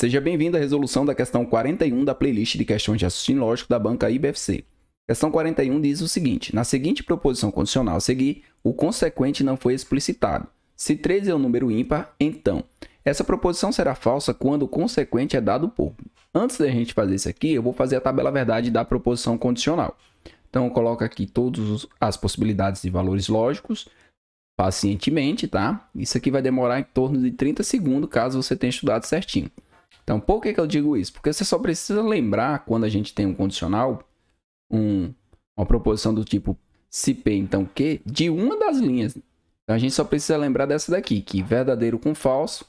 Seja bem-vindo à resolução da questão 41 da playlist de questões de raciocínio lógico da banca IBFC. Questão 41 diz o seguinte: na seguinte proposição condicional a seguir, o consequente não foi explicitado. Se 3 é um número ímpar, então essa proposição será falsa quando o consequente é dado por. Antes da gente fazer isso aqui, eu vou fazer a tabela verdade da proposição condicional. Então, eu coloco aqui todas as possibilidades de valores lógicos, pacientemente, tá? Isso aqui vai demorar em torno de 30 segundos, caso você tenha estudado certinho. Então, por que, que eu digo isso? Porque você só precisa lembrar quando a gente tem um condicional, um, uma proposição do tipo se P então Q, de uma das linhas. Então, a gente só precisa lembrar dessa daqui, que verdadeiro com falso,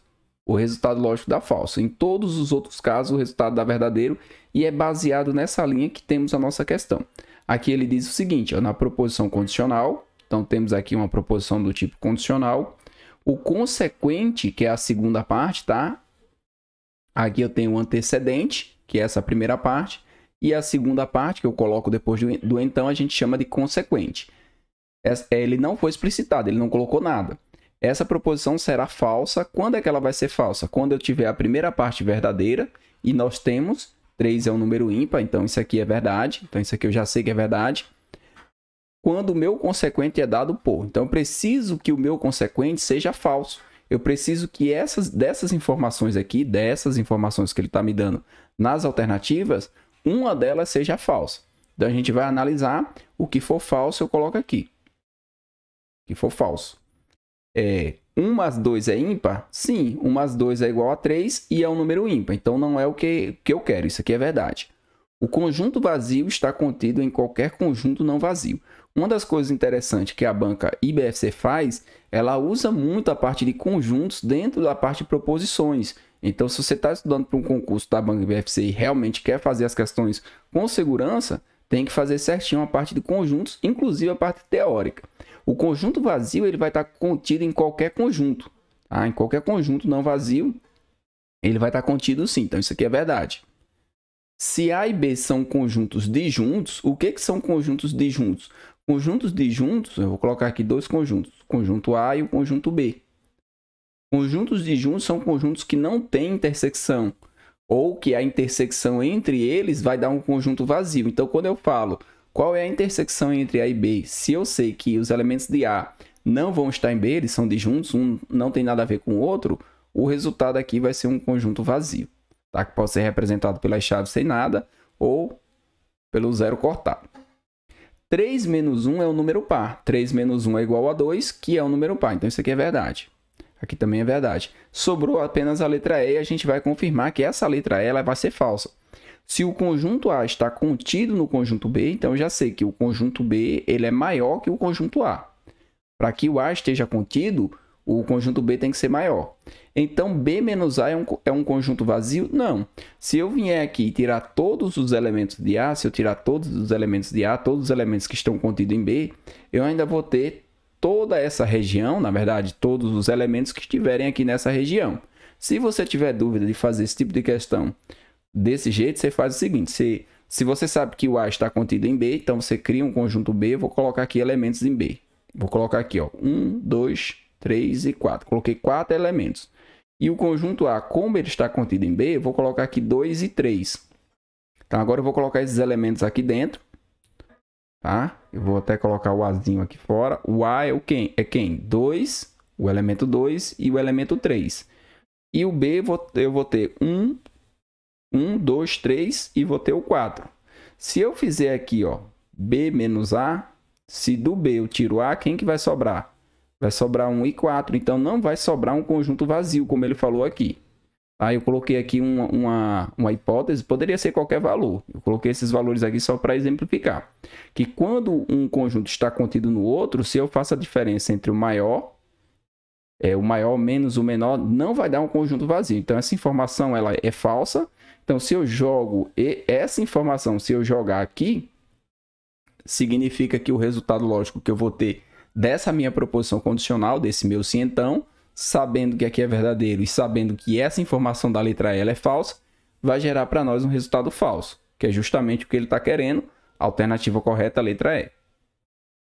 o resultado lógico dá falso. Em todos os outros casos, o resultado dá verdadeiro e é baseado nessa linha que temos a nossa questão. Aqui ele diz o seguinte, ó, na proposição condicional, então temos aqui uma proposição do tipo condicional, o consequente, que é a segunda parte, tá? Aqui eu tenho o um antecedente, que é essa primeira parte, e a segunda parte, que eu coloco depois do, do então, a gente chama de consequente. Essa, é, ele não foi explicitado, ele não colocou nada. Essa proposição será falsa. Quando é que ela vai ser falsa? Quando eu tiver a primeira parte verdadeira e nós temos 3 é um número ímpar, então isso aqui é verdade. Então isso aqui eu já sei que é verdade. Quando o meu consequente é dado por. Então eu preciso que o meu consequente seja falso eu preciso que essas dessas informações aqui, dessas informações que ele está me dando nas alternativas, uma delas seja falsa. Então a gente vai analisar o que for falso, eu coloco aqui. O que for falso. É, 1 mais 2 é ímpar? Sim, 1 mais 2 é igual a 3 e é um número ímpar. Então não é o que, que eu quero, isso aqui é verdade. O conjunto vazio está contido em qualquer conjunto não vazio. Uma das coisas interessantes que a banca IBFC faz, ela usa muito a parte de conjuntos dentro da parte de proposições. Então, se você está estudando para um concurso da banca IBFC e realmente quer fazer as questões com segurança, tem que fazer certinho a parte de conjuntos, inclusive a parte teórica. O conjunto vazio ele vai estar tá contido em qualquer conjunto. Tá? Em qualquer conjunto não vazio, ele vai estar tá contido sim. Então, isso aqui é verdade. Se A e B são conjuntos disjuntos, o que, que são conjuntos disjuntos? Conjuntos de juntos, eu vou colocar aqui dois conjuntos, o conjunto A e o conjunto B. Conjuntos de juntos são conjuntos que não têm intersecção, ou que a intersecção entre eles vai dar um conjunto vazio. Então, quando eu falo qual é a intersecção entre A e B, se eu sei que os elementos de A não vão estar em B, eles são disjuntos, um não tem nada a ver com o outro, o resultado aqui vai ser um conjunto vazio, tá? que pode ser representado pelas chaves sem nada ou pelo zero cortado. 3 menos 1 é um número par. 3 menos 1 é igual a 2, que é um número par. Então, isso aqui é verdade. Aqui também é verdade. Sobrou apenas a letra E, a gente vai confirmar que essa letra E ela vai ser falsa. Se o conjunto A está contido no conjunto B, então já sei que o conjunto B ele é maior que o conjunto A. Para que o A esteja contido, o conjunto B tem que ser maior. Então, B menos A é um, é um conjunto vazio? Não. Se eu vier aqui e tirar todos os elementos de A, se eu tirar todos os elementos de A, todos os elementos que estão contidos em B, eu ainda vou ter toda essa região, na verdade, todos os elementos que estiverem aqui nessa região. Se você tiver dúvida de fazer esse tipo de questão desse jeito, você faz o seguinte, se se você sabe que o A está contido em B, então você cria um conjunto B, eu vou colocar aqui elementos em B. Vou colocar aqui, ó, 1, 2, 3 e 4. Coloquei 4 elementos. E o conjunto A, como ele está contido em B, eu vou colocar aqui 2 e 3. Então, agora eu vou colocar esses elementos aqui dentro. Tá? Eu vou até colocar o Azinho aqui fora. O A é o quem? É quem? 2, o elemento 2 e o elemento 3. E o B eu vou ter 1, 1, 2, 3 e vou ter o 4. Se eu fizer aqui, ó, B menos A, se do B eu tiro A, quem que vai sobrar? Vai sobrar 1 e 4. Então não vai sobrar um conjunto vazio, como ele falou aqui. Tá? Eu coloquei aqui uma, uma, uma hipótese, poderia ser qualquer valor. Eu coloquei esses valores aqui só para exemplificar. Que quando um conjunto está contido no outro, se eu faço a diferença entre o maior é, o maior menos o menor não vai dar um conjunto vazio. Então essa informação ela é falsa. Então se eu jogo essa informação, se eu jogar aqui, significa que o resultado lógico que eu vou ter dessa minha proposição condicional, desse meu se então, sabendo que aqui é verdadeiro e sabendo que essa informação da letra L é falsa, vai gerar para nós um resultado falso, que é justamente o que ele está querendo. A alternativa correta, a letra E.